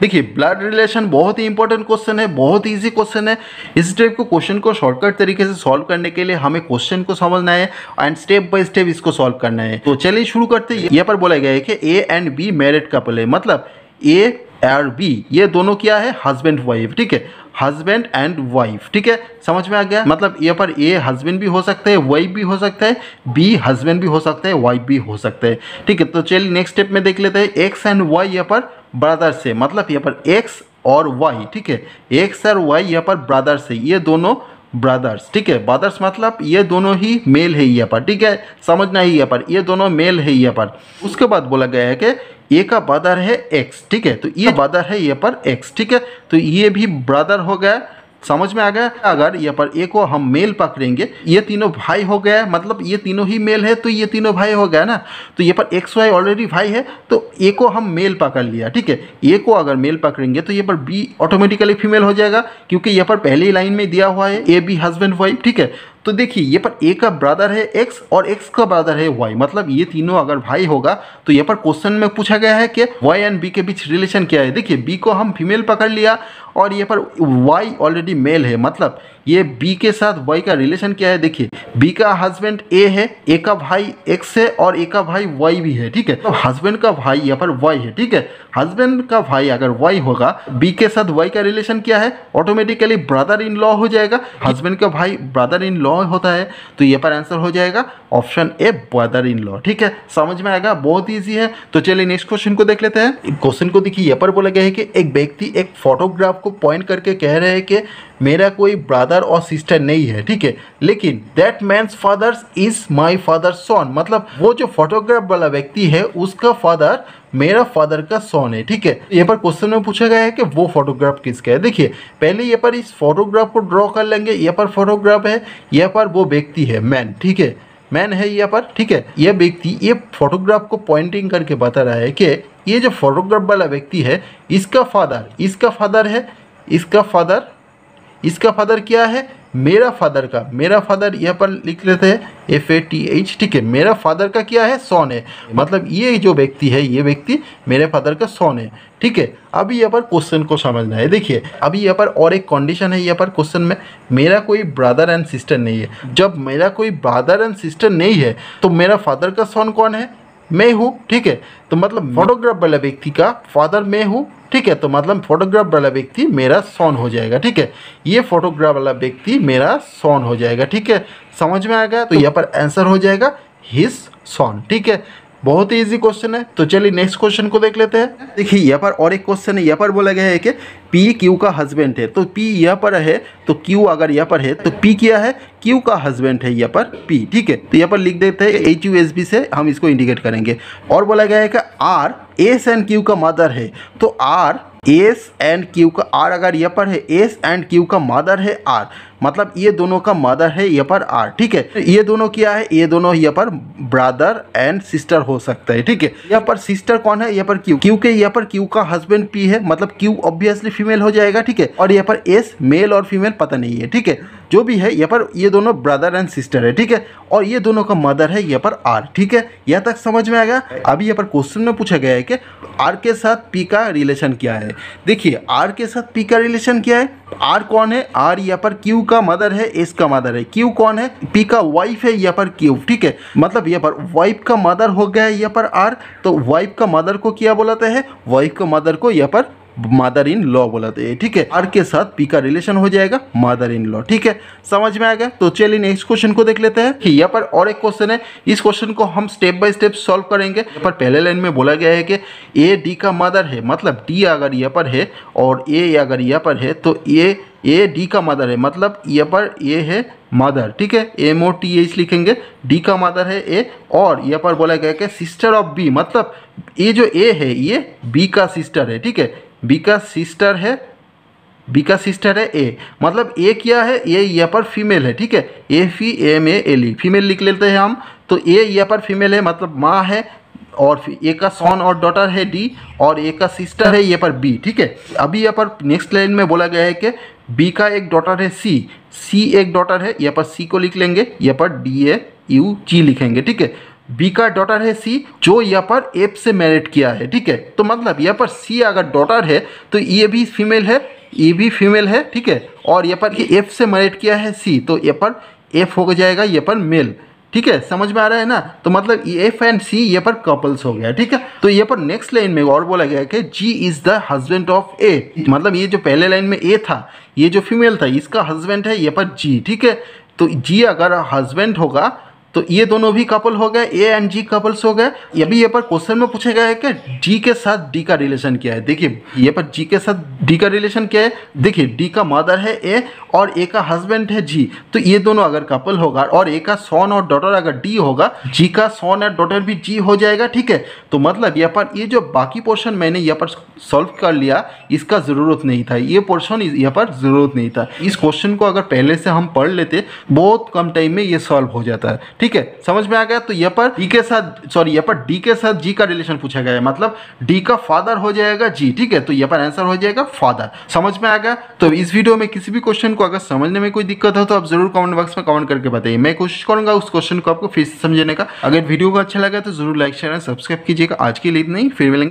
देखिए blood relation बहुत ही important question है बहुत ईजी क्वेश्चन है इस टाइप को क्वेश्चन को शॉर्टकट तरीके से सॉल्व करने के लिए हमें क्वेश्चन को समझना है एंड स्टेप बाय स्टेप इसको सॉल्व करना है तो चलिए शुरू करते हैं यहाँ पर बोला गया है कि A and B married couple है मतलब ए और बी ये दोनों क्या है हस्बैंड वाइफ ठीक है हस्बैंड एंड वाइफ ठीक है समझ में आ गया मतलब ये पर ए हस्बैंड भी हो सकते हैं वाइफ भी हो सकता है बी हस्बैंड भी हो सकते हैं वाइफ भी हो सकते है ठीक है तो चलिए नेक्स्ट स्टेप में देख लेते हैं एक्स एंड वाई यहाँ पर ब्रदर से मतलब यहाँ पर एक्स और वाई ठीक है एक्स और वाई यहाँ पर ब्रदर से ये दोनों ब्रदर्स ठीक है ब्रदर्स मतलब ये दोनों ही मेल है यहाँ पर ठीक है समझना ही यहाँ पर ये दोनों मेल है यहाँ पर उसके बाद बोला गया है कि ए का ब्रदर है एक्स ठीक है तो ये ब्रदर अच्छा। है यहाँ पर एक्स ठीक है तो ये भी ब्रदर हो गया समझ में आ गया अगर ये पर ए को हम मेल पकड़ेंगे ये तीनों भाई हो गया मतलब ये तीनों ही मेल है तो ये तीनों भाई हो गया ना तो ये पर एक्स वाई ऑलरेडी भाई है तो ए को हम मेल पकड़ लिया ठीक है ए को अगर मेल पकड़ेंगे तो ये पर बी ऑटोमेटिकली फीमेल हो जाएगा क्योंकि ये पर पहली लाइन में दिया हुआ है ए बी हस्बैंड वाइफ ठीक है तो देखिए ये पर ए का ब्रदर है एक्स और एक्स का ब्रदर है वाई मतलब ये तीनों अगर भाई होगा तो ये पर क्वेश्चन में पूछा गया है कि वाई एंड बी के बीच रिलेशन क्या है देखिए बी को हम फीमेल पकड़ लिया और ये पर वाई ऑलरेडी मेल है मतलब ये बी के साथ वाई का रिलेशन क्या है देखिए बी का हस्बैंड ए है ए का भाई एक्स है और ए का भाई वाई भी है ठीक है तो हस्बैंड का भाई यहाँ पर वाई है ठीक है हस्बैंड का भाई अगर वाई होगा बी के साथ वाई का रिलेशन क्या है ऑटोमेटिकली ब्रदर इन लॉ हो जाएगा हस्बैंड का भाई ब्रदर इन लॉ लॉ होता है तो ये पर आंसर हो जाएगा option A brother in law ठीक है समझ में आएगा बहुत ईजी है तो चलिए नेक्स्ट क्वेश्चन को देख लेते हैं क्वेश्चन को देखिए यह पर बोला गया है कि एक व्यक्ति एक फोटोग्राफ को पॉइंट करके कह रहे हैं कि मेरा कोई ब्रदर और सिस्टर नहीं है ठीक है लेकिन that man's father's is my father son मतलब वो जो फोटोग्राफ वाला व्यक्ति है उसका फादर मेरा फादर का सॉन है ठीक है ये पर क्वेश्चन में पूछा गया है कि वो फोटोग्राफ किसका है देखिए पहले ये पर इस फोटोग्राफ को ड्रॉ कर लेंगे ये पर फोटोग्राफ है ये पर वो व्यक्ति है मैन ठीक है मैन है यहाँ पर ठीक है यह व्यक्ति ये फोटोग्राफ को पॉइंटिंग करके बता रहा है कि ये जो फोटोग्राफ वाला व्यक्ति है इसका फादर इसका फादर है इसका फादर इसका फादर क्या है मेरा फादर का मेरा फादर यहाँ पर लिख लेते हैं एफ ए टी एच ठीक है मेरा फादर का क्या है सोन है मतलब ये जो व्यक्ति है ये व्यक्ति मेरे फादर का सोन है ठीक है अभी यहाँ पर क्वेश्चन को समझना है देखिए अभी यहाँ पर और एक कंडीशन है यहाँ पर क्वेश्चन में मेरा कोई ब्रदर एंड सिस्टर नहीं है जब मेरा कोई ब्रदर एंड सिस्टर नहीं है तो मेरा फादर का सोन कौन है मैं हूँ ठीक है तो मतलब फोटोग्राफ हम्म। वाला व्यक्ति का फादर मैं हूँ ठीक है तो मतलब फोटोग्राफ वाला व्यक्ति मेरा सॉन हो जाएगा ठीक है ये फोटोग्राफ वाला व्यक्ति मेरा सॉन हो जाएगा ठीक है समझ में आ गया तो, तो यहाँ पर आंसर हो जाएगा हिज सॉन ठीक है बहुत ही इजी क्वेश्चन है तो चलिए नेक्स्ट क्वेश्चन को देख लेते हैं देखिए यहाँ पर और एक क्वेश्चन है यहाँ पर बोला गया है कि पी क्यू का हस्बैंड है तो पी यहाँ पर है तो क्यू अगर यहाँ पर है तो पी क्या है क्यू का हस्बैंड है यहाँ पर पी ठीक है तो यहाँ पर लिख देते हैं एच यू एस बी से हम इसको इंडिकेट करेंगे और बोला गया है कि आर एस एंड क्यू का मदर है तो आर एस एंड क्यू का आर अगर यहाँ पर है एस एंड क्यू का मदर है आर मतलब ये दोनों का मदर है यहाँ पर आर ठीक है ये दोनों क्या है ये दोनों यहाँ पर ब्रदर एंड सिस्टर हो सकता है ठीक है यहाँ पर सिस्टर कौन है यहाँ पर क्यू क्यू के यहाँ पर क्यू का हस्बैंड पी है मतलब क्यू ऑब्वियसली फीमेल हो जाएगा ठीक है और यहाँ पर एस मेल और फीमेल पता नहीं है ठीक है जो भी है यहाँ पर ये दोनों ब्रदर एंड सिस्टर है ठीक है और ये दोनों का मदर है यहाँ पर आर ठीक है यह तक समझ में आएगा अभी यहाँ पर क्वेश्चन में पूछा गया है कि आर के साथ पी का रिलेशन क्या है देखिए आर के साथ पी का रिलेशन क्या है आर कौन है आर यहाँ पर क्यू का मदर है एस का मदर है क्यू कौन है पी का वाइफ है यहाँ पर क्यू ठीक है मतलब यहाँ पर वाइफ का मदर हो गया है यहाँ पर आर तो वाइफ का मदर को क्या बोलाते हैं वाइफ का मदर को यहाँ पर मदर इन लॉ बोला हैं ठीक है आर के साथ पी का रिलेशन हो जाएगा मदर इन लॉ ठीक है समझ में आ गया तो चलिए नेक्स्ट क्वेश्चन को देख लेते हैं यहाँ पर और एक क्वेश्चन है इस क्वेश्चन को हम स्टेप बाय स्टेप सॉल्व करेंगे पर पहले लाइन में बोला गया है कि ए डी का मदर है मतलब डी अगर यहाँ पर है और ए अगर यहाँ पर है तो ए ए डी का मदर है मतलब यहाँ पर ए है मदर ठीक है एम ओ टी एच लिखेंगे डी का मदर है ए और यहाँ पर बोला गया कि सिस्टर ऑफ बी मतलब ये जो ए है ये बी का सिस्टर है ठीक है बी का सिस्टर है बी का सिस्टर है ए मतलब ए क्या है ए यहाँ पर फीमेल है ठीक है A F M A L E female लिख लेते हैं हम तो ए यहाँ पर फीमेल है मतलब माँ है और ए का सॉन और डॉटर है डी और ए का सिस्टर है ये पर बी ठीक है अभी यहाँ पर नेक्स्ट लाइन में बोला गया है कि बी का एक डॉटर है सी सी एक डॉटर है यहाँ पर सी को लिख लेंगे यहाँ पर डी ए यू जी लिखेंगे ठीक है बी का डॉटर है सी जो यहाँ पर एप से मैरिट किया है ठीक है तो मतलब यहाँ पर सी अगर डॉटर है तो ये भी फीमेल है ये भी फीमेल है ठीक है और यहाँ पर एफ से मैरिट किया है सी तो यहाँ पर एफ हो जाएगा यहाँ पर मेल ठीक है समझ में आ रहा है ना तो मतलब एफ एंड सी ये पर कपल्स हो गया ठीक है तो ये पर नेक्स्ट लाइन में और बोला गया कि G is the husband of A मतलब ये जो पहले लाइन में ए था ये जो फीमेल था इसका हस्बैंड है ये पर जी ठीक है तो जी अगर हस्बैंड होगा तो ये दोनों भी कपल हो गए ए एंड जी कपल्स हो गए ये भी ये पर क्वेश्चन में पूछा गया है कि डी के साथ डी का रिलेशन क्या है देखिए ये पर जी के साथ डी का रिलेशन क्या है देखिए डी का मदर है ए और ए का हस्बैंड है जी तो ये दोनों अगर कपल होगा और ए का सोन और डॉटर अगर डी होगा जी का सोन और डॉटर भी जी हो जाएगा ठीक है तो मतलब यहाँ पर ये जो बाकी पोर्शन मैंने यह पर सॉल्व कर लिया इसका ज़रूरत नहीं था ये पोर्शन यहाँ पर ज़रूरत नहीं था इस क्वेश्चन को अगर पहले से हम पढ़ लेते बहुत कम टाइम में ये सॉल्व हो जाता है ठीक ठीक है समझ में आ गया तो यहाँ पर डी e के साथ सॉरी यहाँ पर डी के साथ जी का रिलेशन पूछा गया है मतलब डी का फादर हो जाएगा जी ठीक है तो यहाँ पर आंसर हो जाएगा फादर समझ में आ गया तो इस वीडियो में किसी भी क्वेश्चन को अगर समझने में कोई दिक्कत हो तो आप जरूर कमेंट बॉक्स में कमेंट करके बताइए मैं कोशिश करूंगा उस क्वेश्चन को आपको फिर समझने का अगर वीडियो को अच्छा लगा तो जरूर लाइक शेयर एंड सब्सक्राइब कीजिएगा आज के लिए नहीं फिर मिलेंगे